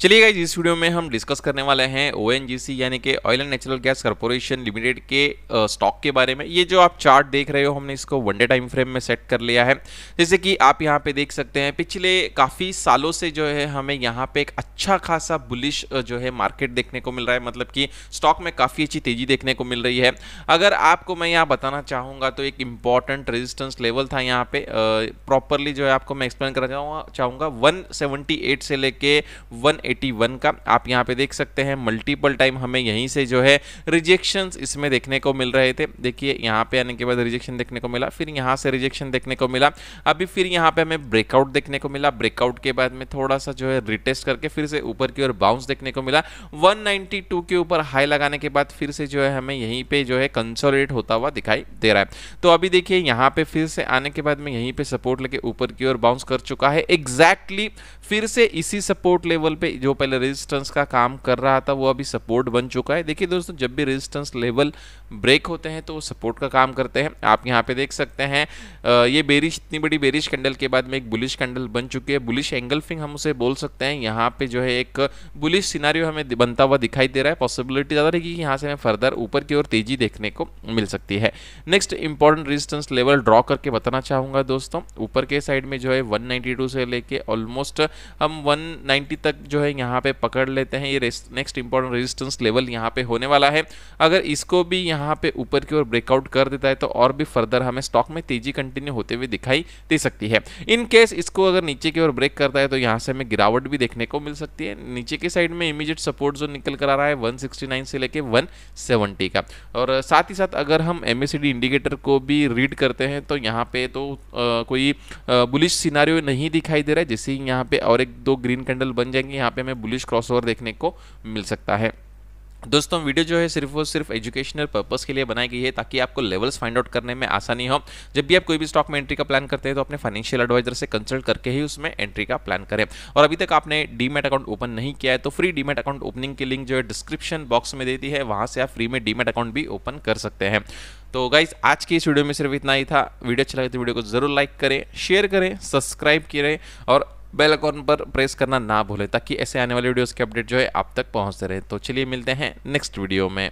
चलिए गाइज इस वीडियो में हम डिस्कस करने वाले हैं ओ यानी कि oil and natural gas corporation limited के स्टॉक के बारे में ये जो आप चार्ट देख रहे हो हमने इसको वनडे टाइम फ्रेम में सेट कर लिया है जैसे कि आप यहाँ पे देख सकते हैं पिछले काफ़ी सालों से जो है हमें यहाँ पे एक अच्छा खासा बुलिश जो है मार्केट देखने को मिल रहा है मतलब कि स्टॉक में काफ़ी अच्छी तेज़ी देखने को मिल रही है अगर आपको मैं यहाँ बताना चाहूँगा तो एक इम्पॉर्टेंट रेजिस्टेंस लेवल था यहाँ पे प्रॉपरली जो है आपको मैं एक्सप्लेन करना चाहूँगा वन से लेके वन 181 का आप यहाँ पे देख सकते हैं मल्टीपल टाइम हमें यहीं से जो है रिजेक्शन इसमें देखने को मिल रहे थे देखिए यहाँ पे आने के बाद रिजेक्शन देखने को मिला फिर यहाँ से रिजेक्शन देखने को मिला अभी फिर यहाँ पे हमें ब्रेकआउट देखने को मिला ब्रेकआउट के बाद में थोड़ा सा जो है रिटेस्ट करके फिर से ऊपर की ओर बाउंस देखने को मिला वन के ऊपर हाई लगाने के बाद फिर से जो है हमें यहीं पर जो है कंसोलिडेट होता हुआ दिखाई दे रहा है तो अभी देखिए यहाँ पे फिर से आने के बाद में यहीं पर सपोर्ट लेके ऊपर की ओर बाउंस कर चुका है एग्जैक्टली exactly फिर से इसी सपोर्ट लेवल पे जो पहले रेजिस्टेंस का काम कर रहा था वो अभी सपोर्ट बन चुका है देखिए दोस्तों जब भी रेजिस्टेंस लेवल ब्रेक होते हैं तो वो सपोर्ट का काम करते हैं आप यहाँ पे देख सकते हैं ये बेरिश इतनी बड़ी बेरिश कैंडल के बाद में एक बुलिश कैंडल बन चुकी है बुलिश एंगल्फिंग हम उसे बोल सकते हैं यहाँ पे जो है एक बुलिश सिनारियो हमें बनता हुआ दिखाई दे रहा है पॉसिबिलिटी ज़्यादा रहेगी कि यहाँ से हमें फर्दर ऊपर की ओर तेजी देखने को मिल सकती है next important resistance level draw करके बताना चाहूँगा दोस्तों ऊपर के साइड में जो है वन से लेके ऑलमोस्ट हम वन तक जो है है यहाँ पे पकड़ लेते हैं ये नेक्स्ट इंपॉर्टेंट रेजिस्टेंस लेवल यहाँ पे होने वाला है अगर इसको भी यहाँ पे ऊपर की ओर ब्रेकआउट कर देता है तो और भी फर्दर हमें स्टॉक में तेजी कंटिन्यू होते हुए दिखाई दे सकती है इन केस इसको अगर नीचे की ओर ब्रेक करता है तो यहाँ से हमें गिरावट भी देखने को मिल सकती है नीचे की साइड में इमीजिएट सपोर्ट जो निकल कर आ रहा है वन से लेकर वन का और साथ ही साथ अगर हम एम इंडिकेटर को भी रीड करते हैं तो यहाँ पे तो आ, कोई बुलिश सिनारियो नहीं दिखाई दे रहा है जैसे ही यहाँ पे और एक दो ग्रीन कैंडल बन जाएंगे यहाँ पे हमें बुलिश क्रॉसओवर देखने को मिल सकता है दोस्तों वीडियो जो है सिर्फ और सिर्फ एजुकेशनल पर्पस के लिए बनाई गई है ताकि आपको लेवल्स फाइंड आउट करने में आसानी हो जब भी आप कोई भी स्टॉक में एंट्री का प्लान करते हैं तो अपने फाइनेंशियल एडवाइजर से कंसल्ट करके ही उसमें एंट्री का प्लान करें और अभी तक आपने डीमेट अकाउंट ओपन नहीं किया है तो फ्री डीमेट अकाउंट ओपनिंग की लिंक जो है डिस्क्रिप्शन बॉक्स में देती है वहाँ से आप फ्री में डीमेट अकाउंट भी ओपन कर सकते हैं तो गाइज आज की इस वीडियो में सिर्फ इतना ही था वीडियो अच्छा लगे तो वीडियो को जरूर लाइक करें शेयर करें सब्सक्राइब करें और बेल आइकॉन पर प्रेस करना ना भूलें ताकि ऐसे आने वाले वीडियोस के अपडेट जो है आप तक पहुंचते रहे तो चलिए मिलते हैं नेक्स्ट वीडियो में